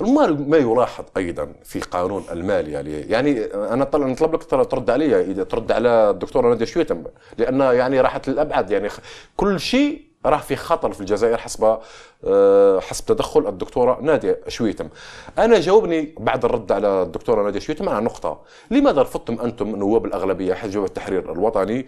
المال ما يلاحظ ايضا في قانون المال يعني, يعني انا طلع نطلب لك ترد علي اذا ترد على الدكتوره ناديه شويتم لان يعني راحت للابعد يعني كل شيء راه في خطر في الجزائر حسب آه، حسب تدخل الدكتوره ناديه شويتم انا جاوبني بعد الرد على الدكتوره ناديه شويتم على نقطه لماذا رفضتم انتم نواب الاغلبيه حزب التحرير الوطني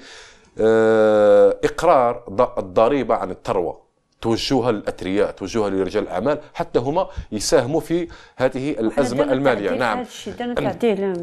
آه، اقرار الضريبه عن الثروه توجهها للاثرياء توجهها لرجال الاعمال حتى هما يساهموا في هذه الازمه الماليه نعم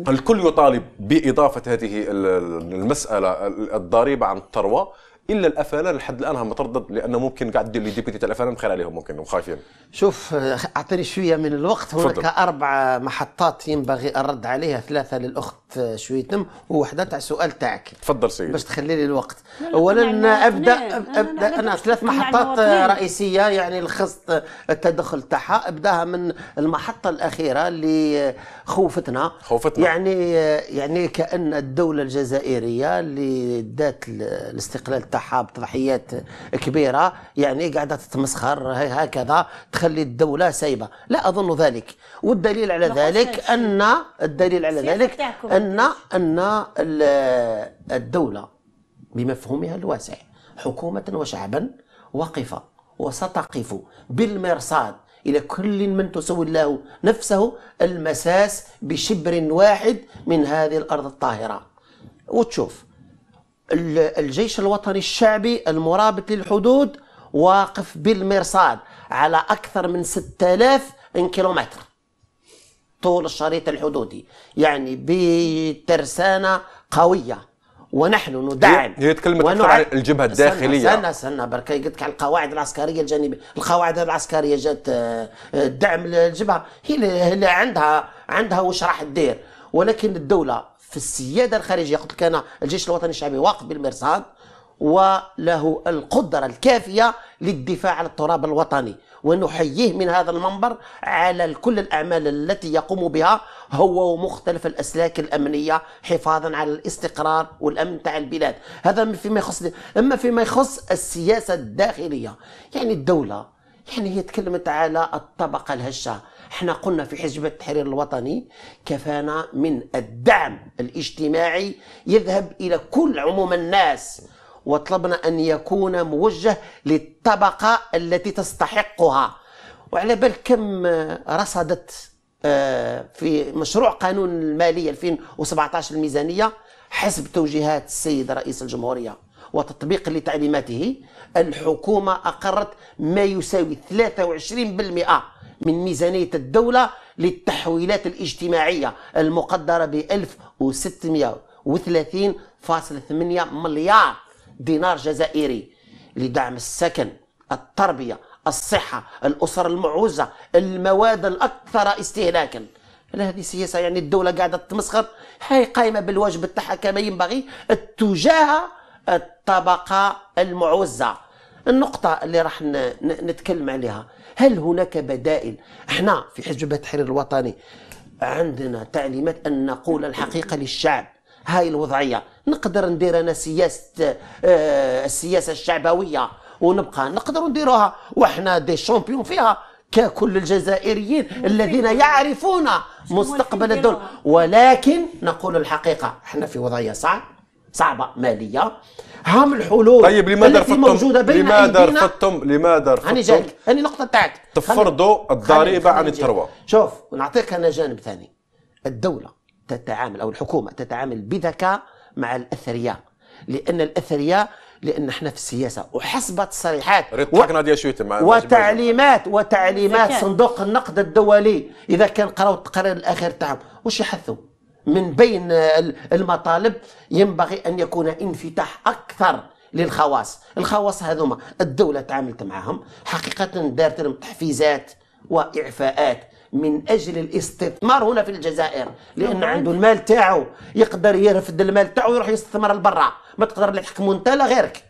الكل يطالب باضافه هذه المساله الضريبه عن الثروه الا الافلان لحد الان هم متردد لانه ممكن قاعد اللي ديبيتي تاع الافلان خير عليهم ممكن وخايفين شوف اعطيني شويه من الوقت هناك اربع محطات ينبغي الرد عليها ثلاثه للاخت شويتم وواحده تاع السؤال تاعك تفضل سيدي باش تخلي لي الوقت اولا ابدا ابدا انا ثلاث محطات رئيسيه يعني لخصت التدخل تاعها ابداها من المحطه الاخيره اللي خوفتنا خوفتنا يعني يعني كان الدوله الجزائريه اللي دات الاستقلال تاع تاعها بتضحيات كبيره يعني قاعده تتمسخر هكذا تخلي الدوله سايبه لا اظن ذلك والدليل على ذلك ان الدليل على ذلك ان ان الدوله بمفهومها الواسع حكومه وشعبا واقفه وستقف بالمرصاد إلى كل من تسوي الله نفسه المساس بشبر واحد من هذه الأرض الطاهرة وتشوف الجيش الوطني الشعبي المرابط للحدود واقف بالمرصاد على أكثر من 6000 كيلومتر طول الشريط الحدودي يعني بترسانة قوية ونحن ندعم هي تكلمت عن الجبهه الداخليه استنى استنى برك لك على القواعد العسكريه الجانبيه القواعد العسكريه جات الدعم آه، آه، للجبهه هي اللي عندها عندها واش راح تدير ولكن الدوله في السيادة الخارجية قلت لك أنا الجيش الوطني الشعبي واقف بالمرصاد وله القدرة الكافية للدفاع عن التراب الوطني ونحييه من هذا المنبر على كل الأعمال التي يقوم بها هو ومختلف الأسلاك الأمنية حفاظا على الاستقرار والأمن تاع البلاد هذا فيما يخص أما فيما يخص السياسة الداخلية يعني الدولة يعني هي تكلمت على الطبقة الهشة احنا قلنا في حزب التحرير الوطني كفانا من الدعم الاجتماعي يذهب إلى كل عموم الناس وطلبنا أن يكون موجه للطبقة التي تستحقها وعلى بال كم رصدت آه، في مشروع قانون المالية 2017 الميزانية حسب توجيهات السيد رئيس الجمهورية وتطبيقا لتعليماته الحكومة أقرت ما يساوي 23% من ميزانية الدولة للتحويلات الاجتماعية المقدرة ب 1630.8 مليار دينار جزائري لدعم السكن التربية الصحة الأسر المعوزة المواد الأكثر استهلاكا هذه سياسة يعني الدولة قاعدة تمسخر هي قائمة بالواجب تاعها كما ينبغي تجاه الطبقة المعوزة النقطة اللي راح نتكلم عليها هل هناك بدائل احنا في حزب التحرير الوطني عندنا تعليمات أن نقول الحقيقة للشعب هاي الوضعية نقدر ندير أنا سياسة آه، السياسة الشعبوية ونبقى نقدر نديروها وإحنا دي شامبيون فيها ككل الجزائريين الذين يعرفون مستقبل الدول ولكن نقول الحقيقة احنا في وضعية صعب صعبة مالية هم الحلول طيب لماذا رفضتم موجودة بين لماذا رفضتم لماذا رفضتم هاني جايك هاني نقطه تاعك تفرضوا الضريبه عن الثروه شوف نعطيك انا جانب ثاني الدوله تتعامل او الحكومه تتعامل بذكاء مع الاثرياء لان الاثرياء لان احنا في السياسه وحسب تصريحات و... وتعليمات وتعليمات صندوق النقد الدولي اذا كان قراوا التقرير الاخير تاعهم واش يحثوا من بين المطالب ينبغي أن يكون انفتاح أكثر للخواص الخواص هذوما الدولة تعاملت معهم حقيقة دارت لهم تحفيزات وإعفاءات من اجل الاستثمار هنا في الجزائر لان نعم. عنده المال تاعو يقدر يرفد المال تاعو ويروح يستثمر لبرا ما تقدر لا تحكم انت لا غيرك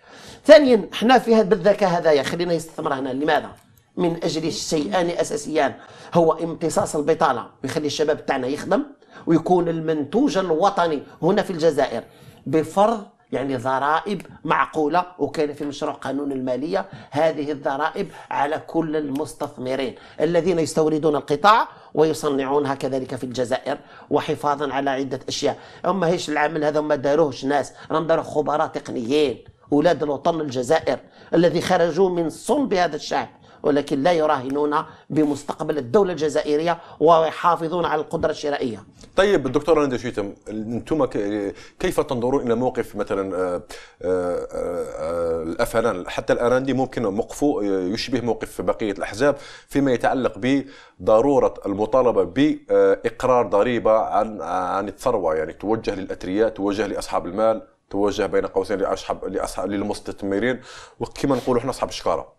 ثانيا احنا في هذا بالذكاء هذايا خلينا يستثمر هنا لماذا من اجل شيئان اساسيان هو امتصاص البطاله ويخلي الشباب تاعنا يخدم ويكون المنتوج الوطني هنا في الجزائر بفرض يعني ضرائب معقولة وكان في مشروع قانون المالية هذه الضرائب على كل المستثمرين الذين يستوردون القطاع ويصنعونها كذلك في الجزائر وحفاظا على عدة أشياء أما هيش العمل هذا ما داروهش ناس راهم داروا خبراء تقنيين أولاد الوطن الجزائر الذي خرجوا من صلب هذا الشعب ولكن لا يراهنون بمستقبل الدولة الجزائرية ويحافظون على القدرة الشرائية طيب دكتور رندا شيتم انتم كيف تنظرون الى موقف مثلا آه، آه، آه، الافران حتى الاراندي ممكن موقفه يشبه موقف بقيه الاحزاب فيما يتعلق بضروره المطالبه باقرار ضريبه عن عن الثروه يعني توجه للاثرياء توجه لاصحاب المال توجه بين قوسين لاصحاب للمستثمرين وكما نقولوا احنا اصحاب الشكاره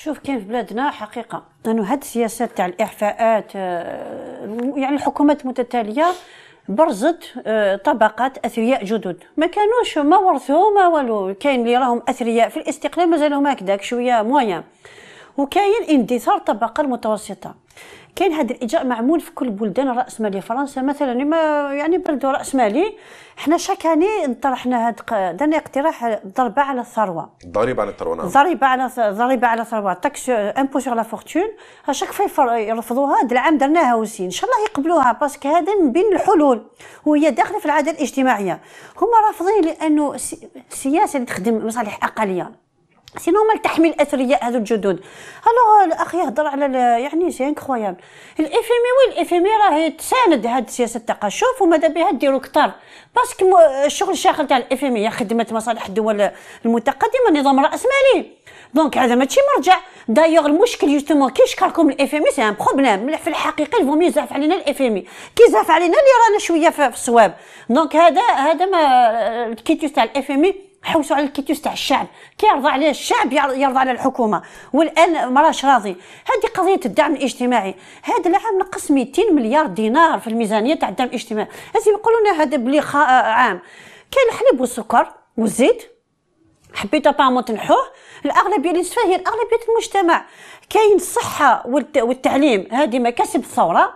شوف كاين في بلادنا حقيقه انه هاد السياسات تاع الاعفاءات آه، يعني الحكومات المتتاليه برزت آه، طبقات اثرياء جدد ما كانوش ما ورثوا ما والو كاين اللي راهم اثرياء في الاستقلال مازالهم هكذاك شويه موين وكاين اندثار الطبقه المتوسطه كاين هذا الاجراء معمول في كل بلدان الراسماليه فرنسا مثلا ما يعني بلد راسمالي حنا شكاني طرحنا هذا درنا اقتراح ضربه على الثروه ضريبه على الثروه نعم ضريبه على ضريبه على الثروه تاكس امبو سور لا فورتون هاشاك في يرفضوها هذا العام درناها وسي ان شاء الله يقبلوها باسكو هذا من بين الحلول وهي داخله في العاده الاجتماعيه هما رافضين لانه السياسه اللي تخدم مصالح اقليه سينو مال تحمي الاثرياء هذو الجدد الوغ الاخ يهضر على يعني سي انكرويابل الاف ام وي الاف ام راهي تساند هاد سياسه التقشف وماذا بها ديروا كثر باسكو الشغل الشاغل تاع الاف ام خدمه مصالح الدول المتقدمه نظام راسمالي دونك هذا ماشي مرجع دايوغ المشكل جوستومون كي شكركم الاف ام سي ان بروبليم في الحقيقه الفومي يزعف علينا الاف ام كي زعف علينا اللي رانا شويه في الصواب دونك هذا هذا ما الكيتوس تاع الاف ام حوسوا على الكيتوس تاع الشعب كيرضى عليه الشعب يرضى على الحكومه والان مراش راضي هذه قضيه الدعم الاجتماعي هذا العام نقص 200 مليار دينار في الميزانيه تاع الدعم الاجتماعي لازم يقولوا لنا هذا بلي عام كاين الحليب والسكر والزيت حبيت ابارمون تنحوه الاغلبيه اللي تشفى هي الاغلبيه المجتمع كاين الصحه والتعليم هذه مكاسب الثوره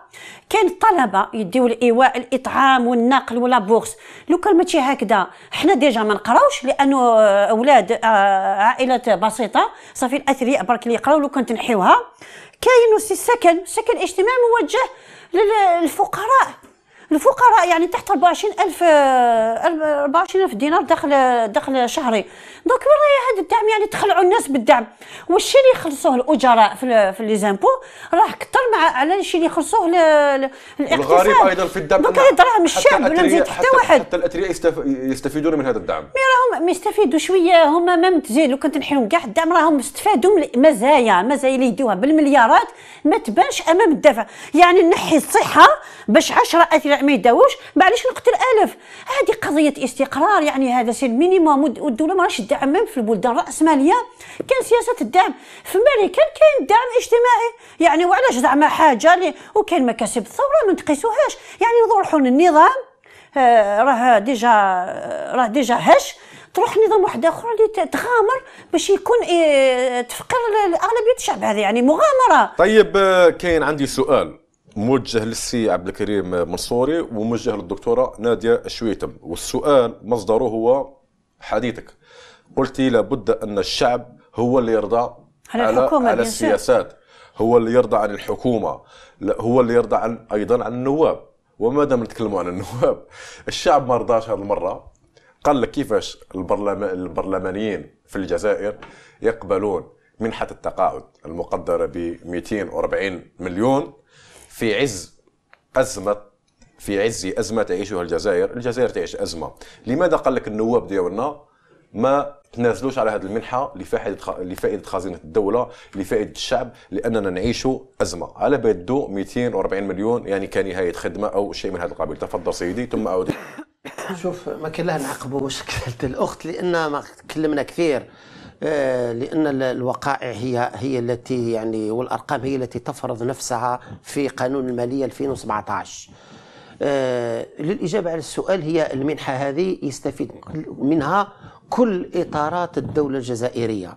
كاين الطلبه يديو الايواء الاطعام والنقل ولا بورس لو كان ماشي هكذا حنا ديجا ما نقراوش لانه اولاد عائلات بسيطه صافي الاثرياء برك اللي يقراو لو كان تنحيوها كاين السكن السكن الاجتماعي موجه للفقراء الفقراء يعني تحت 24000 24000 دينار دخل دخل شهري دونك راهي هذا الدعم يعني تخلعوا الناس بالدعم والشيء اللي يخلصوه الاجراء في, في لي زامبو راه كثر مع على الشيء اللي يخلصوه الاقتصاد الغريب ايضا في الدعم دوكا دراهم الشعب ولا نزيد حتى, حتى واحد حتى الاثرياء يستفيدون من هذا الدعم مي راهم يستفيدوا شويه هما ما متزيد لو كنت نحيهم كاع الدعم راهم استفادوا من مزايا مزايا اللي يدوها بالمليارات ما تبانش امام الدفع يعني نحي الصحه باش 10 اثرياء ما يداووش معليش نقتل الف هذه قضيه استقرار يعني هذا سي المينيموم والدوله ما راهش تدعم في البلدان الموده الراسماليه كان سياسه الدعم في امريكا كاين دعم اجتماعي يعني وعلاش زعما حاجه لي وكاين مكاسب الثوره ما نقيسوهاش يعني نروحوا للنظام آه راه ديجا آه، راه ديجا هش تروح نظام واحد اخر اللي تغامر باش يكون إيه تفقر اغلبيه الشعب هذا يعني مغامره طيب آه، كاين عندي سؤال موجه للسي عبد الكريم منصوري وموجه للدكتوره ناديه الشويتم والسؤال مصدره هو حديثك قلتي لابد أن الشعب هو اللي يرضى على, الحكومة على السياسات هو اللي يرضى عن الحكومة هو اللي يرضى عن أيضا عن النواب وما دام نتكلموا عن النواب الشعب ما رضاش هذه المرة قال لك كيفاش البرلمانيين في الجزائر يقبلون منحة التقاعد المقدرة ب 240 مليون في عز أزمة في عز أزمة تعيشها الجزائر الجزائر تعيش أزمة لماذا قال لك النواب ديالنا ما تنازلوش على هذه المنحه لفائده لفائده خزينه الدوله لفائده الشعب لاننا نعيشوا ازمه على بده 240 مليون يعني كنهايه خدمه او شيء من هذا القبيل تفضل سيدي ثم اعود شوف ما كان لها نعقبوا واش قالت الاخت لان ما تكلمنا كثير آه، لان الوقائع هي هي التي يعني والارقام هي التي تفرض نفسها في قانون الماليه 2017 آه، للاجابه على السؤال هي المنحه هذه يستفيد منها كل إطارات الدولة الجزائرية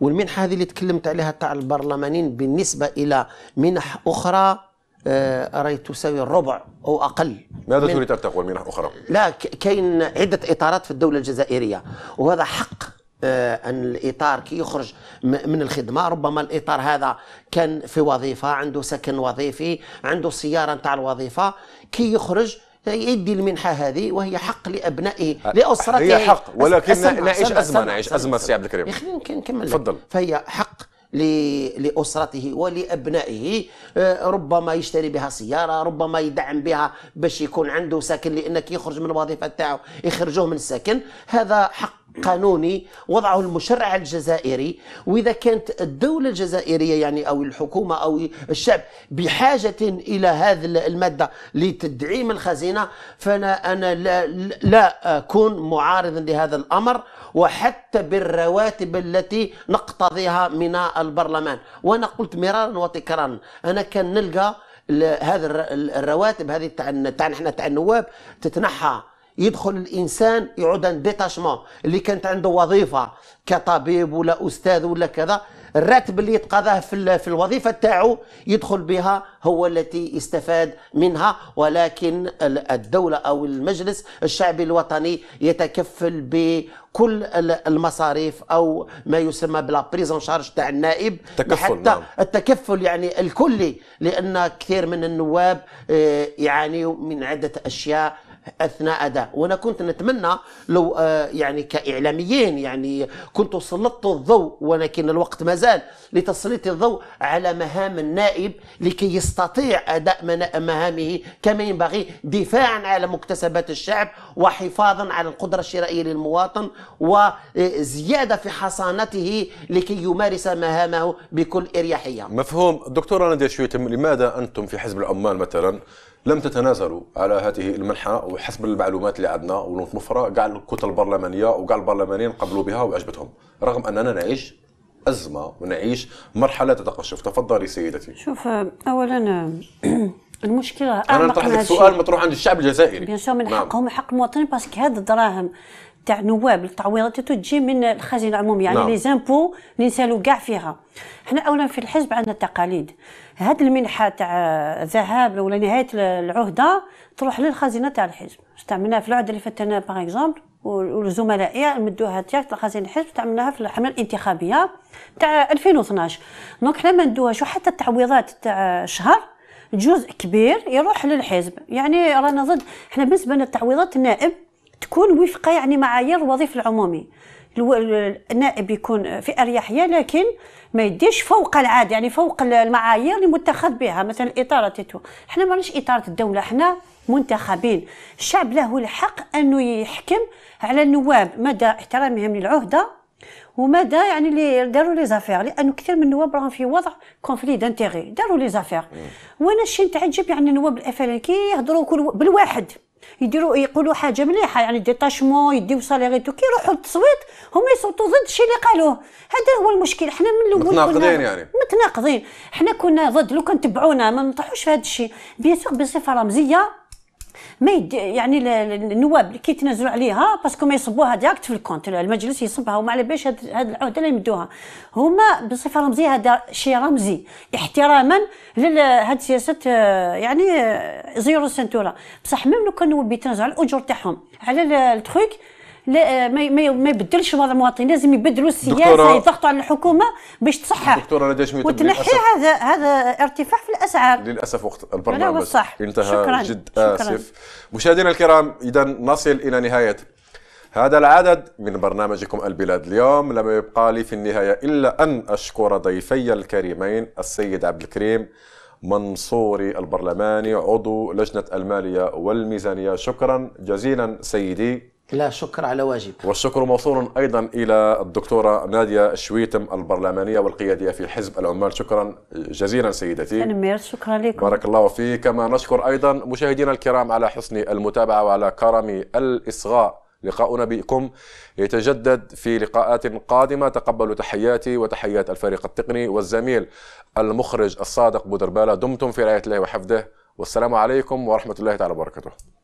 والمنحة هذه اللي تكلمت عليها تاع البرلمانيين بالنسبة إلى منح أخرى آه، راهي تساوي الربع أو أقل ماذا تريد أن تقول منح أخرى؟ لا كاين عدة إطارات في الدولة الجزائرية وهذا حق آه، أن الإطار كي يخرج من الخدمة ربما الإطار هذا كان في وظيفة عنده سكن وظيفي عنده سيارة نتاع الوظيفة كي يخرج يدي المنحه هذه وهي حق لابنائه آه، لاسرته هي حق ولكن نعيش ازمه نعيش ازمه سي عبد الكريم خلينا نكمل تفضل فهي حق لاسرته ولابنائه آه، ربما يشتري بها سياره ربما يدعم بها باش يكون عنده ساكن لانك يخرج من الوظيفه تاعو يخرجوه من السكن هذا حق قانوني وضعه المشرع الجزائري واذا كانت الدوله الجزائريه يعني او الحكومه او الشعب بحاجه الى هذه الماده لتدعيم الخزينه فانا انا لا, لا اكون معارضا لهذا الامر وحتى بالرواتب التي نقتضيها من البرلمان وانا قلت مرارا وتكرارا انا كان نلقى هذه الرواتب هذه تاع تاع نحن تاع النواب تتنحى يدخل الانسان يعود ان ديتاشمون اللي كانت عنده وظيفه كطبيب ولا استاذ ولا كذا الراتب اللي يتقاضاه في في الوظيفه تاعو يدخل بها هو التي استفاد منها ولكن الدوله او المجلس الشعبي الوطني يتكفل بكل المصاريف او ما يسمى بلا بريزون شارج تاع النائب التكفل حتى نعم. التكفل يعني الكلي لان كثير من النواب آه، يعانيوا من عده اشياء اثناء ده وانا كنت نتمنى لو آه، يعني كاعلاميين يعني كنت سلطت الضوء ولكن الوقت ما زال لتسليط الضوء على مهام النائب لكي يستطيع اداء مهامه كما ينبغي دفاعا على مكتسبات الشعب وحفاظا على القدره الشرائيه للمواطن وزياده في حصانته لكي يمارس مهامه بكل اريحيه. مفهوم دكتور رانيا شويتم لماذا انتم في حزب العمال مثلا لم تتنازلوا على هذه المنحة وحسب المعلومات اللي عندنا والمتوفرة كاع الكتل البرلمانية وكاع البرلمانيين قبلوا بها وعجبتهم رغم أننا نعيش أزمة ونعيش مرحلة تتقشف تفضلي سيدتي شوف أولا المشكلة أنا نطرح لك سؤال مطروح عند الشعب الجزائري بيان سور من نعم. حقهم حق المواطنين باسكو هاد الدراهم تاع النواب التعويضات تجي من الخزينه العموميه يعني نعم. لي زامبو اللي نسالوا كاع فيها حنا اولا في الحزب عندنا تقاليد هاد المنحه تاع ذهاب ولا نهايه العهده تروح للخزينه تاع الحزب استعملناها في العهد اللي فاتنا باغ اكزومبل والزملاء مدوها تياك لخزينه الحزب استعملناها في الحمله الانتخابيه تاع 2012 دونك حنا ما ندوهاش وحتى التعويضات تاع شهر جزء كبير يروح للحزب يعني رانا ضد حنا بالنسبه للتعويضات النائب تكون وفق يعني معايير الوظيفه العمومي النائب يكون في اريحيه لكن ما يديش فوق العاده يعني فوق المعايير اللي متخذ بها مثلا اطاره حنا احنا ماناش اطاره الدوله احنا منتخبين الشعب له الحق انه يحكم على النواب مدى احترامهم للعهده ومدى يعني اللي داروا لي زافير لانه كثير من النواب راهم في وضع كونفلي دانتيغي داروا لي زافير وانا الشيء تعجب يعني النواب الافريقي يهضروا بالواحد يديروا يقولوا حاجه مليحه يعني ديتاشمون يديو تو كي يروحوا للتصويت هما يصوتوا ضد الشيء اللي قالوه هذا هو المشكل حنا من الاول متناقضين يعني متناقضين حنا كنا ضد لو كان تبعونا ما نطيحوش في هذا الشيء بيان سور بصفه رمزيه ما يد... يعني النواب كي يتنازلوا عليها باسكو ما يصبوها ديريكت في الكونت المجلس يصبها وما على باش هاد العهده اللي يمدوها هما بصفه رمزيه هذا شيء رمزي احتراما لهاد سياسه آه، يعني آه، زيرو سنتورا بصح ميم لو كانوا النواب على الاجور تاعهم على التخيك لا آه، ما يبدلش وضع المواطنين لازم يبدلوا السياسه يضغطوا على الحكومه باش تصحح دكتوره رجاء شميت وتنحي هذا هذا ارتفاع في الاسعار للاسف وقت البرنامج صح. انتهى شكرا. جد اسف مشاهدينا الكرام اذا نصل الى نهايه هذا العدد من برنامجكم البلاد اليوم لم يبقى لي في النهاية إلا أن أشكر ضيفي الكريمين السيد عبد الكريم منصوري البرلماني عضو لجنة المالية والميزانية شكرا جزيلا سيدي لا شكر على واجب والشكر موصول أيضا إلى الدكتورة نادية شويتم البرلمانية والقيادية في حزب العمال شكرا جزيلا سيدتي أنمير شكرا لكم بارك الله فيك كما نشكر أيضا مشاهدينا الكرام على حسن المتابعة وعلى كرم الإصغاء لقاؤنا بكم يتجدد في لقاءات قادمة تقبلوا تحياتي وتحيات الفريق التقني والزميل المخرج الصادق بودربالة دمتم في رعاية الله وحفظه والسلام عليكم ورحمة الله تعالى وبركاته